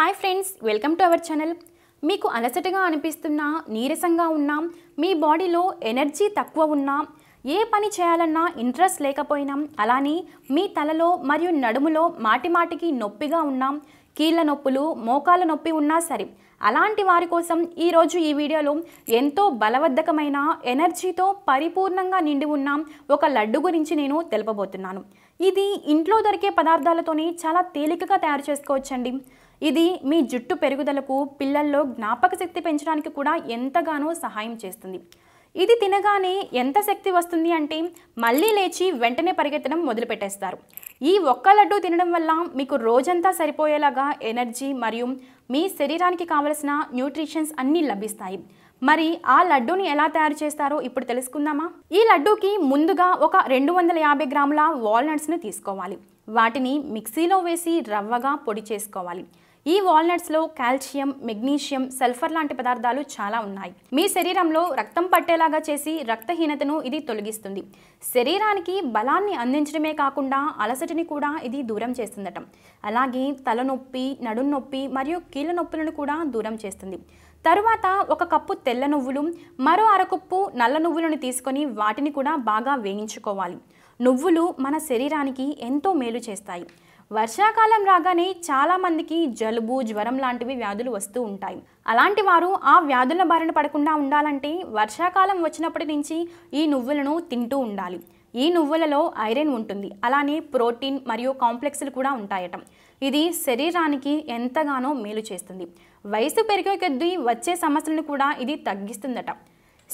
hi friends welcome to our channel మీకు అలసటగా అనిపిస్తున్నా నీరసంగా ఉన్నా మీ బాడీలో ఎనర్జీ తక్కువ ఉన్నా ఏ పని చేయాలన్నా ఇంట్రెస్ట్ లేకపోయినా అలానే మీ తలలో మరియు నడుములో మాటిమాటికి నొప్పిగా ఉన్నాం కీళ్ళ నొప్పులు మోకాల నొప్పి ఉన్నా సరే అలాంటి వారి కోసం ఈరోజు ఈ వీడియోలో ఎంతో బలవర్ధకమైన ఎనర్జీతో పరిపూర్ణంగా నిండి ఉన్న ఒక లడ్డు గురించి నేను తెలుపబోతున్నాను ఇది ఇంట్లో దొరికే పదార్థాలతోనే చాలా తేలికగా తయారు చేసుకోవచ్చండి ఇది మీ జుట్టు పెరుగుదలకు పిల్లల్లో జ్ఞాపక శక్తి పెంచడానికి కూడా ఎంతగానో సహాయం చేస్తుంది ఇది తినగానే ఎంత శక్తి వస్తుంది అంటే మళ్ళీ లేచి వెంటనే పరిగెత్తడం మొదలుపెట్టేస్తారు ఈ ఒక్క లడ్డు తినడం వల్ల మీకు రోజంతా సరిపోయేలాగా ఎనర్జీ మరియు మీ శరీరానికి కావలసిన న్యూట్రిషన్స్ అన్నీ లభిస్తాయి మరి ఆ లడ్డూని ఎలా తయారు చేస్తారో ఇప్పుడు తెలుసుకుందామా ఈ లడ్డూకి ముందుగా ఒక రెండు వందల యాభై గ్రాముల వాల్నట్స్ని తీసుకోవాలి వాటిని మిక్సీలో వేసి రవ్వగా పొడి చేసుకోవాలి ఈ వాల్నట్స్లో కాల్షియం మెగ్నీషియం సల్ఫర్ లాంటి పదార్థాలు చాలా ఉన్నాయి మీ శరీరంలో రక్తం పట్టేలాగా చేసి రక్తహీనతను ఇది తొలగిస్తుంది శరీరానికి బలాన్ని అందించడమే కాకుండా అలసటిని కూడా ఇది దూరం చేస్తుందట అలాగే తలనొప్పి నడుం నొప్పి మరియు కీళ్ళ నొప్పులను కూడా దూరం చేస్తుంది తరువాత ఒక కప్పు తెల్ల నువ్వులు మరో అరకుప్పు నల్ల నువ్వులను తీసుకొని వాటిని కూడా బాగా వేయించుకోవాలి నువ్వులు మన శరీరానికి ఎంతో మేలు చేస్తాయి వర్షాకాలం రాగానే చాలామందికి జలుబు జ్వరం లాంటివి వ్యాధులు వస్తూ ఉంటాయి అలాంటి వారు ఆ వ్యాధుల బారిన పడకుండా ఉండాలంటే వర్షాకాలం వచ్చినప్పటి నుంచి ఈ నువ్వులను తింటూ ఉండాలి ఈ నువ్వులలో ఐరన్ ఉంటుంది అలానే ప్రోటీన్ మరియు కాంప్లెక్స్లు కూడా ఉంటాయట ఇది శరీరానికి ఎంతగానో మేలు చేస్తుంది వయసు పెరిగే కొద్దీ వచ్చే సమస్యలను కూడా ఇది తగ్గిస్తుందట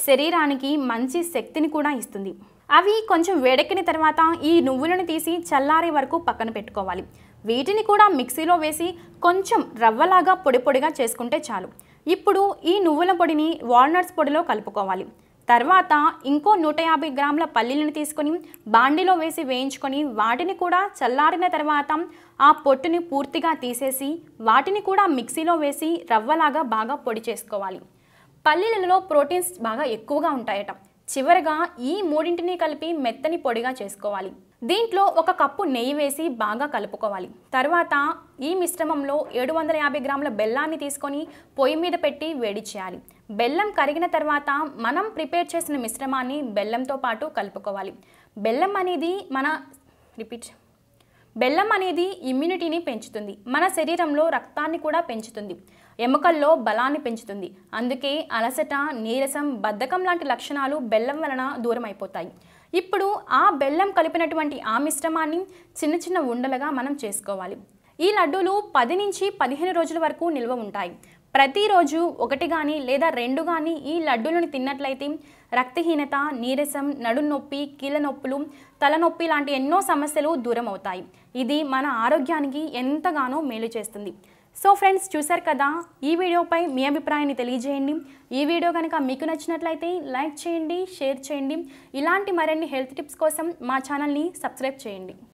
శరీరానికి మంచి శక్తిని కూడా ఇస్తుంది అవి కొంచెం వేడెక్కిన తర్వాత ఈ నువ్వులను తీసి చల్లారే వరకు పక్కన పెట్టుకోవాలి వీటిని కూడా మిక్సీలో వేసి కొంచెం రవ్వలాగా పొడి పొడిగా చేసుకుంటే చాలు ఇప్పుడు ఈ నువ్వుల పొడిని వాల్నట్స్ పొడిలో కలుపుకోవాలి తర్వాత ఇంకో నూట యాభై గ్రాముల పల్లీలను తీసుకొని బాండిలో వేసి వేయించుకొని వాటిని కూడా చల్లారిన తర్వాత ఆ పొట్టుని పూర్తిగా తీసేసి వాటిని కూడా మిక్సీలో వేసి రవ్వలాగా బాగా పొడి చేసుకోవాలి పల్లీలలో ప్రోటీన్స్ బాగా ఎక్కువగా ఉంటాయట చివరగా ఈ మూడింటిని కలిపి మెత్తని పొడిగా చేసుకోవాలి దీంట్లో ఒక కప్పు నెయ్యి వేసి బాగా కలుపుకోవాలి తర్వాత ఈ మిశ్రమంలో ఏడు వందల యాభై గ్రాముల బెల్లాన్ని తీసుకొని పొయ్యి మీద పెట్టి వేడి చేయాలి బెల్లం కరిగిన తర్వాత మనం ప్రిపేర్ చేసిన మిశ్రమాన్ని బెల్లంతో పాటు కలుపుకోవాలి బెల్లం అనేది మన రిపీట్ బెల్లం అనేది ఇమ్యూనిటీని పెంచుతుంది మన శరీరంలో రక్తాన్ని కూడా పెంచుతుంది ఎముకల్లో బలాన్ని పెంచుతుంది అందుకే అలసట నీరసం బద్ధకం లాంటి లక్షణాలు బెల్లం వలన దూరం అయిపోతాయి ఇప్పుడు ఆ బెల్లం కలిపినటువంటి ఆ మిశ్రమాన్ని చిన్న చిన్న ఉండలుగా మనం చేసుకోవాలి ఈ లడ్డూలు పది నుంచి పదిహేను రోజుల వరకు నిల్వ ఉంటాయి ప్రతిరోజు ఒకటి కానీ లేదా రెండు కానీ ఈ లడ్డూలను తిన్నట్లయితే రక్తహీనత నీరసం నొప్పి కీళ్ళ నొప్పులు తలనొప్పి లాంటి ఎన్నో సమస్యలు దూరం అవుతాయి ఇది మన ఆరోగ్యానికి ఎంతగానో మేలు చేస్తుంది సో ఫ్రెండ్స్ చూసారు కదా ఈ వీడియోపై మీ అభిప్రాయాన్ని తెలియజేయండి ఈ వీడియో కనుక మీకు నచ్చినట్లయితే లైక్ చేయండి షేర్ చేయండి ఇలాంటి మరిన్ని హెల్త్ టిప్స్ కోసం మా ఛానల్ని సబ్స్క్రైబ్ చేయండి